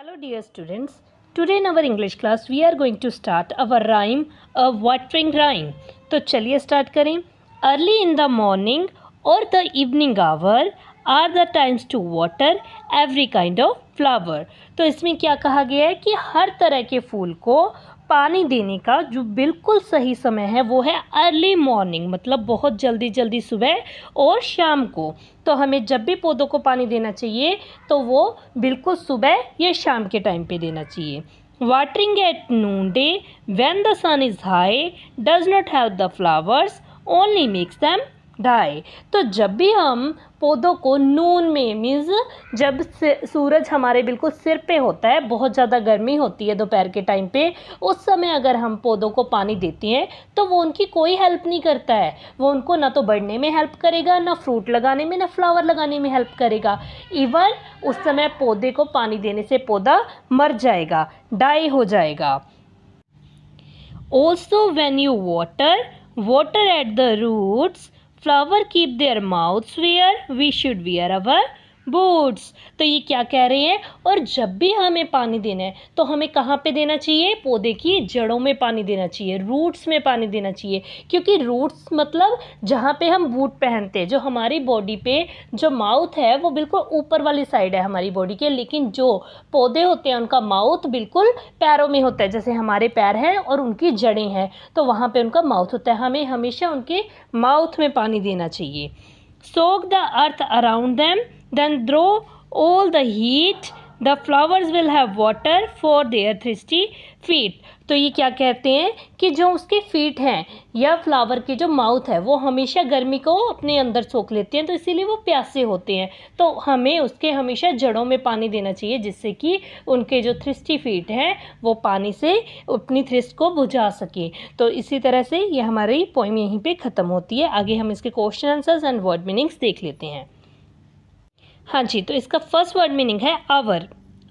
Hello dear students, today in our English class we are going to start our rhyme, a watering rhyme. तो चलिए start करें Early in the morning or the evening hour are the times to water every kind of flower. तो इसमें क्या कहा गया है कि हर तरह के फूल को पानी देने का जो बिल्कुल सही समय है वो है अर्ली मॉर्निंग मतलब बहुत जल्दी जल्दी सुबह और शाम को तो हमें जब भी पौधों को पानी देना चाहिए तो वो बिल्कुल सुबह या शाम के टाइम पे देना चाहिए watering at noonday when the sun is high does not have the flowers only makes them die तो जब भी हम पौधों को नून में मीन्स जब सूरज हमारे बिल्कुल सिर पे होता है बहुत ज़्यादा गर्मी होती है दोपहर के टाइम पे उस समय अगर हम पौधों को पानी देते हैं तो वो उनकी कोई हेल्प नहीं करता है वो उनको ना तो बढ़ने में हेल्प करेगा ना फ्रूट लगाने में ना फ्लावर लगाने में हेल्प करेगा इवन उस समय पौधे को पानी देने से पौधा मर जाएगा डाई हो जाएगा also when you water water at the roots flower keep their mouths where we should wear our boards तो ये क्या कह रहे हैं और जब भी हमें पानी देना है तो हमें कहाँ पे देना चाहिए पौधे की जड़ों में पानी देना चाहिए रूट्स में पानी देना चाहिए क्योंकि रूट्स मतलब जहाँ पे हम बूट पहनते हैं जो हमारी बॉडी पे जो माउथ है वो बिल्कुल ऊपर वाली साइड है हमारी बॉडी के लेकिन जो पौधे होते हैं उनका माउथ बिल्कुल पैरों में होता है जैसे हमारे पैर हैं और उनकी जड़ें हैं तो वहाँ पर उनका माउथ होता है हमें हमेशा उनके माउथ में पानी देना चाहिए soak the earth around them then throw all the heat the flowers will have water for their thirsty feet तो ये क्या कहते हैं कि जो उसके फीट हैं या फ्लावर के जो माउथ है वो हमेशा गर्मी को अपने अंदर सोख लेते हैं तो इसीलिए वो प्यासे होते हैं तो हमें उसके हमेशा जड़ों में पानी देना चाहिए जिससे कि उनके जो थ्रिस्टी फीट हैं वो पानी से अपनी थ्रिस्ट को बुझा सके तो इसी तरह से ये हमारी पोइम यहीं पे ख़त्म होती है आगे हम इसके question answers and word meanings देख लेते हैं हाँ जी तो इसका फर्स्ट वर्ड मीनिंग है आवर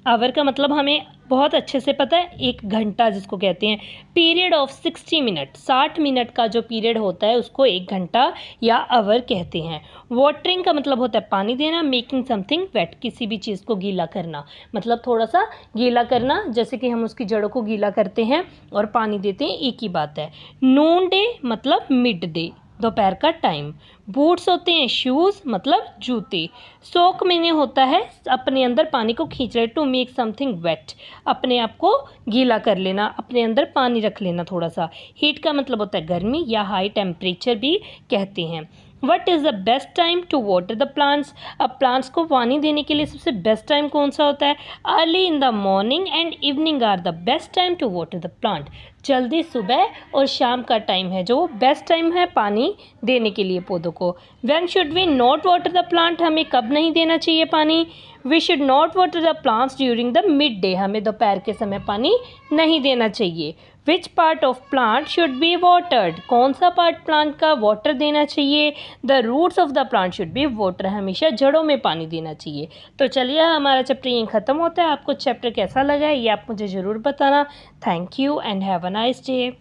आवर का मतलब हमें बहुत अच्छे से पता है एक घंटा जिसको कहते हैं पीरियड ऑफ सिक्सटी मिनट साठ मिनट का जो पीरियड होता है उसको एक घंटा या आवर कहते हैं वाटरिंग का मतलब होता है पानी देना मेकिंग समथिंग वेट किसी भी चीज़ को गीला करना मतलब थोड़ा सा गीला करना जैसे कि हम उसकी जड़ों को गीला करते हैं और पानी देते हैं एक ही बात है नून डे मतलब मिड डे दोपहर का टाइम बूट्स होते हैं शूज़ मतलब जूते सोक मैंने होता है अपने अंदर पानी को खींच रहे टू मेक समथिंग वेट अपने आप को गीला कर लेना अपने अंदर पानी रख लेना थोड़ा सा हीट का मतलब होता है गर्मी या हाई टेम्परेचर भी कहते हैं what is the best time to water the plants अब प्लांट्स को पानी देने के लिए सबसे बेस्ट टाइम कौन सा होता है early in the morning and evening are the best time to water the plant जल्दी सुबह और शाम का टाइम है जो बेस्ट टाइम है पानी देने के लिए पौधों को when should we not water the plant हमें कब नहीं देना चाहिए पानी we should not water the plants during the midday हमें दोपहर के समय पानी नहीं देना चाहिए which part of plant should be watered कौन सा पार्ट प्लांट का वाटर देना चाहिए the roots of the plant should be water हमेशा जड़ों में पानी देना चाहिए तो चलिए हमारा चैप्टर यहीं ख़त्म होता है आपको चैप्टर कैसा लगा है ये आप मुझे ज़रूर बताना thank you and have a nice day